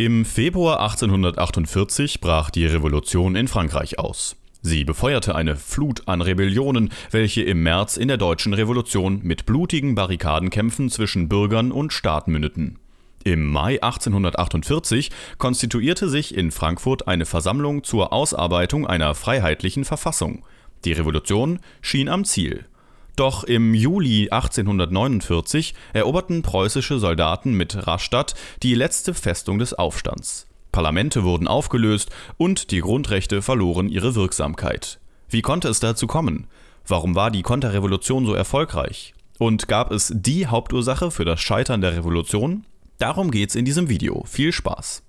Im Februar 1848 brach die Revolution in Frankreich aus. Sie befeuerte eine Flut an Rebellionen, welche im März in der deutschen Revolution mit blutigen Barrikadenkämpfen zwischen Bürgern und Staat mündeten. Im Mai 1848 konstituierte sich in Frankfurt eine Versammlung zur Ausarbeitung einer freiheitlichen Verfassung. Die Revolution schien am Ziel. Doch im Juli 1849 eroberten preußische Soldaten mit Rastatt die letzte Festung des Aufstands. Parlamente wurden aufgelöst und die Grundrechte verloren ihre Wirksamkeit. Wie konnte es dazu kommen? Warum war die Konterrevolution so erfolgreich? Und gab es die Hauptursache für das Scheitern der Revolution? Darum geht's in diesem Video. Viel Spaß!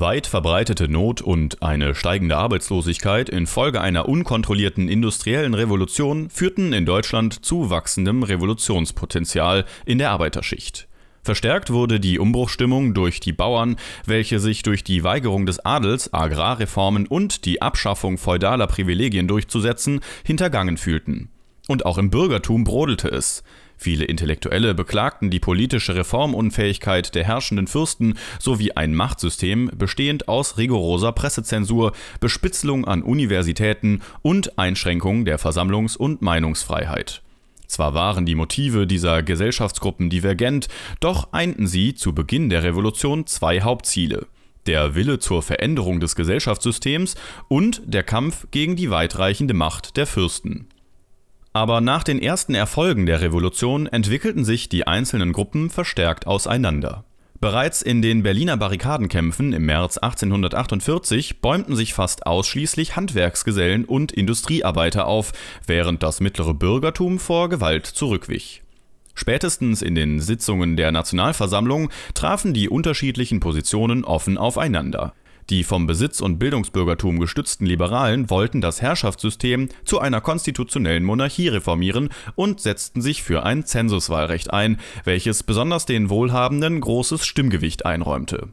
Weit verbreitete Not und eine steigende Arbeitslosigkeit infolge einer unkontrollierten industriellen Revolution führten in Deutschland zu wachsendem Revolutionspotenzial in der Arbeiterschicht. Verstärkt wurde die Umbruchstimmung durch die Bauern, welche sich durch die Weigerung des Adels, Agrarreformen und die Abschaffung feudaler Privilegien durchzusetzen, hintergangen fühlten. Und auch im Bürgertum brodelte es. Viele Intellektuelle beklagten die politische Reformunfähigkeit der herrschenden Fürsten sowie ein Machtsystem bestehend aus rigoroser Pressezensur, Bespitzelung an Universitäten und Einschränkung der Versammlungs- und Meinungsfreiheit. Zwar waren die Motive dieser Gesellschaftsgruppen divergent, doch einten sie zu Beginn der Revolution zwei Hauptziele der Wille zur Veränderung des Gesellschaftssystems und der Kampf gegen die weitreichende Macht der Fürsten. Aber nach den ersten Erfolgen der Revolution entwickelten sich die einzelnen Gruppen verstärkt auseinander. Bereits in den Berliner Barrikadenkämpfen im März 1848 bäumten sich fast ausschließlich Handwerksgesellen und Industriearbeiter auf, während das mittlere Bürgertum vor Gewalt zurückwich. Spätestens in den Sitzungen der Nationalversammlung trafen die unterschiedlichen Positionen offen aufeinander. Die vom Besitz- und Bildungsbürgertum gestützten Liberalen wollten das Herrschaftssystem zu einer konstitutionellen Monarchie reformieren und setzten sich für ein Zensuswahlrecht ein, welches besonders den Wohlhabenden großes Stimmgewicht einräumte.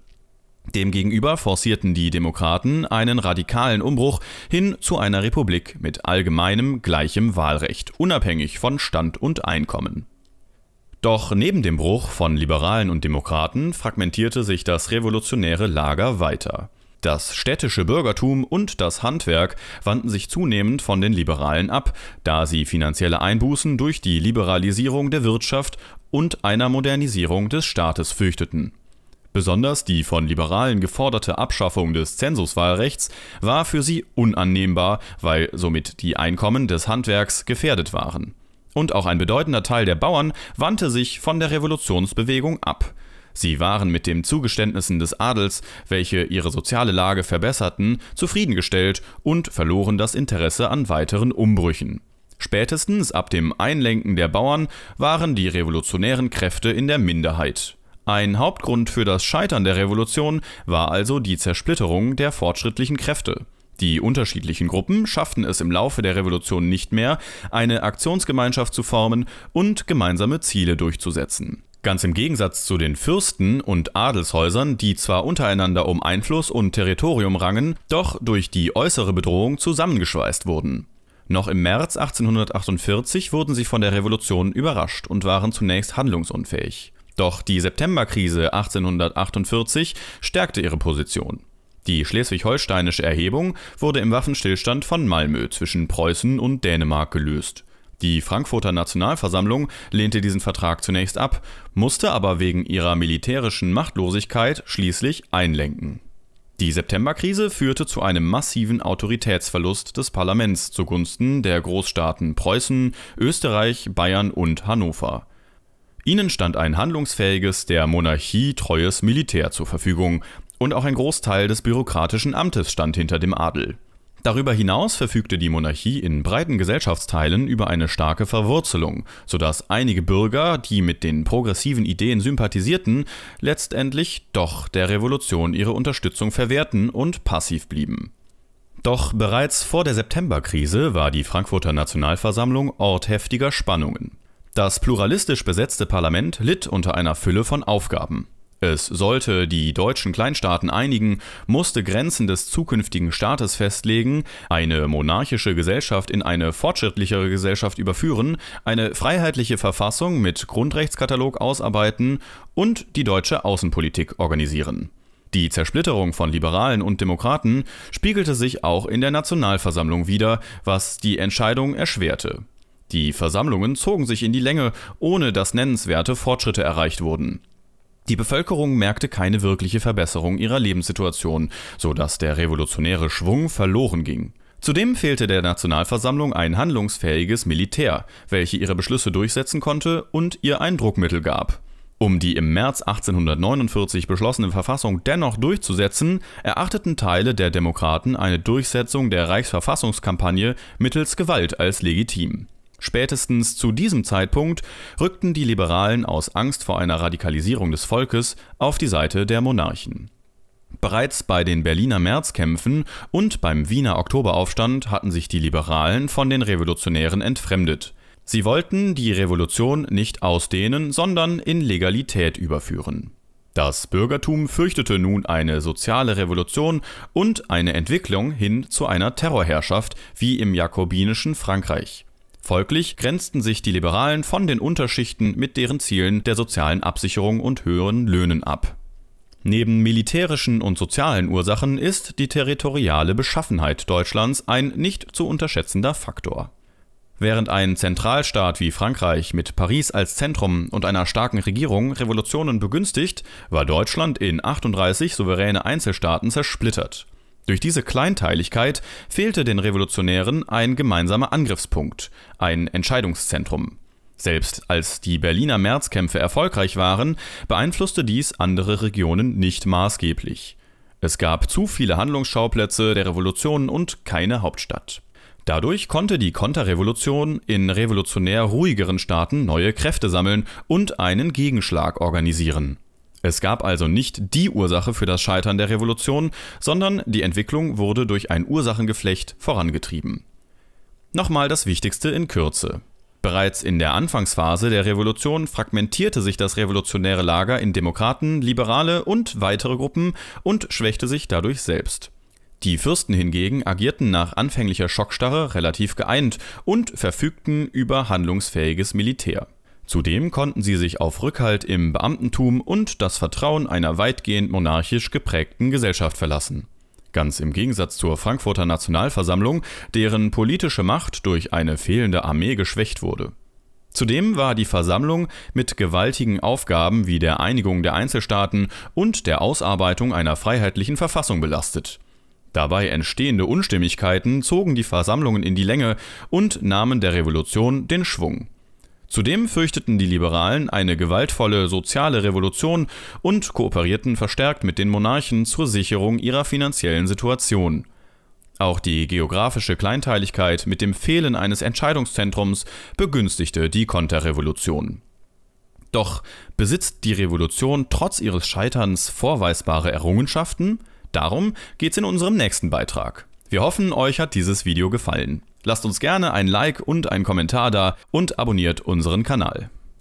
Demgegenüber forcierten die Demokraten einen radikalen Umbruch hin zu einer Republik mit allgemeinem gleichem Wahlrecht, unabhängig von Stand und Einkommen. Doch neben dem Bruch von Liberalen und Demokraten fragmentierte sich das revolutionäre Lager weiter. Das städtische Bürgertum und das Handwerk wandten sich zunehmend von den Liberalen ab, da sie finanzielle Einbußen durch die Liberalisierung der Wirtschaft und einer Modernisierung des Staates fürchteten. Besonders die von Liberalen geforderte Abschaffung des Zensuswahlrechts war für sie unannehmbar, weil somit die Einkommen des Handwerks gefährdet waren. Und auch ein bedeutender Teil der Bauern wandte sich von der Revolutionsbewegung ab. Sie waren mit den Zugeständnissen des Adels, welche ihre soziale Lage verbesserten, zufriedengestellt und verloren das Interesse an weiteren Umbrüchen. Spätestens ab dem Einlenken der Bauern waren die revolutionären Kräfte in der Minderheit. Ein Hauptgrund für das Scheitern der Revolution war also die Zersplitterung der fortschrittlichen Kräfte. Die unterschiedlichen Gruppen schafften es im Laufe der Revolution nicht mehr, eine Aktionsgemeinschaft zu formen und gemeinsame Ziele durchzusetzen. Ganz im Gegensatz zu den Fürsten und Adelshäusern, die zwar untereinander um Einfluss und Territorium rangen, doch durch die äußere Bedrohung zusammengeschweißt wurden. Noch im März 1848 wurden sie von der Revolution überrascht und waren zunächst handlungsunfähig. Doch die Septemberkrise 1848 stärkte ihre Position. Die schleswig-holsteinische Erhebung wurde im Waffenstillstand von Malmö zwischen Preußen und Dänemark gelöst. Die Frankfurter Nationalversammlung lehnte diesen Vertrag zunächst ab, musste aber wegen ihrer militärischen Machtlosigkeit schließlich einlenken. Die Septemberkrise führte zu einem massiven Autoritätsverlust des Parlaments zugunsten der Großstaaten Preußen, Österreich, Bayern und Hannover. Ihnen stand ein handlungsfähiges, der Monarchie treues Militär zur Verfügung, und auch ein Großteil des bürokratischen Amtes stand hinter dem Adel. Darüber hinaus verfügte die Monarchie in breiten Gesellschaftsteilen über eine starke Verwurzelung, sodass einige Bürger, die mit den progressiven Ideen sympathisierten, letztendlich doch der Revolution ihre Unterstützung verwehrten und passiv blieben. Doch bereits vor der Septemberkrise war die Frankfurter Nationalversammlung Ort heftiger Spannungen. Das pluralistisch besetzte Parlament litt unter einer Fülle von Aufgaben. Es sollte die deutschen Kleinstaaten einigen, musste Grenzen des zukünftigen Staates festlegen, eine monarchische Gesellschaft in eine fortschrittlichere Gesellschaft überführen, eine freiheitliche Verfassung mit Grundrechtskatalog ausarbeiten und die deutsche Außenpolitik organisieren. Die Zersplitterung von Liberalen und Demokraten spiegelte sich auch in der Nationalversammlung wider, was die Entscheidung erschwerte. Die Versammlungen zogen sich in die Länge, ohne dass nennenswerte Fortschritte erreicht wurden. Die Bevölkerung merkte keine wirkliche Verbesserung ihrer Lebenssituation, sodass der revolutionäre Schwung verloren ging. Zudem fehlte der Nationalversammlung ein handlungsfähiges Militär, welche ihre Beschlüsse durchsetzen konnte und ihr ein Druckmittel gab. Um die im März 1849 beschlossene Verfassung dennoch durchzusetzen, erachteten Teile der Demokraten eine Durchsetzung der Reichsverfassungskampagne mittels Gewalt als legitim. Spätestens zu diesem Zeitpunkt rückten die Liberalen aus Angst vor einer Radikalisierung des Volkes auf die Seite der Monarchen. Bereits bei den Berliner Märzkämpfen und beim Wiener Oktoberaufstand hatten sich die Liberalen von den Revolutionären entfremdet. Sie wollten die Revolution nicht ausdehnen, sondern in Legalität überführen. Das Bürgertum fürchtete nun eine soziale Revolution und eine Entwicklung hin zu einer Terrorherrschaft wie im jakobinischen Frankreich. Folglich grenzten sich die Liberalen von den Unterschichten mit deren Zielen der sozialen Absicherung und höheren Löhnen ab. Neben militärischen und sozialen Ursachen ist die territoriale Beschaffenheit Deutschlands ein nicht zu unterschätzender Faktor. Während ein Zentralstaat wie Frankreich mit Paris als Zentrum und einer starken Regierung Revolutionen begünstigt, war Deutschland in 38 souveräne Einzelstaaten zersplittert. Durch diese Kleinteiligkeit fehlte den Revolutionären ein gemeinsamer Angriffspunkt, ein Entscheidungszentrum. Selbst als die Berliner Märzkämpfe erfolgreich waren, beeinflusste dies andere Regionen nicht maßgeblich. Es gab zu viele Handlungsschauplätze der Revolution und keine Hauptstadt. Dadurch konnte die Konterrevolution in revolutionär ruhigeren Staaten neue Kräfte sammeln und einen Gegenschlag organisieren. Es gab also nicht die Ursache für das Scheitern der Revolution, sondern die Entwicklung wurde durch ein Ursachengeflecht vorangetrieben. Nochmal das Wichtigste in Kürze. Bereits in der Anfangsphase der Revolution fragmentierte sich das revolutionäre Lager in Demokraten, Liberale und weitere Gruppen und schwächte sich dadurch selbst. Die Fürsten hingegen agierten nach anfänglicher Schockstarre relativ geeint und verfügten über handlungsfähiges Militär. Zudem konnten sie sich auf Rückhalt im Beamtentum und das Vertrauen einer weitgehend monarchisch geprägten Gesellschaft verlassen. Ganz im Gegensatz zur Frankfurter Nationalversammlung, deren politische Macht durch eine fehlende Armee geschwächt wurde. Zudem war die Versammlung mit gewaltigen Aufgaben wie der Einigung der Einzelstaaten und der Ausarbeitung einer freiheitlichen Verfassung belastet. Dabei entstehende Unstimmigkeiten zogen die Versammlungen in die Länge und nahmen der Revolution den Schwung. Zudem fürchteten die Liberalen eine gewaltvolle soziale Revolution und kooperierten verstärkt mit den Monarchen zur Sicherung ihrer finanziellen Situation. Auch die geografische Kleinteiligkeit mit dem Fehlen eines Entscheidungszentrums begünstigte die Konterrevolution. Doch besitzt die Revolution trotz ihres Scheiterns vorweisbare Errungenschaften? Darum geht's in unserem nächsten Beitrag. Wir hoffen, euch hat dieses Video gefallen. Lasst uns gerne ein Like und einen Kommentar da und abonniert unseren Kanal.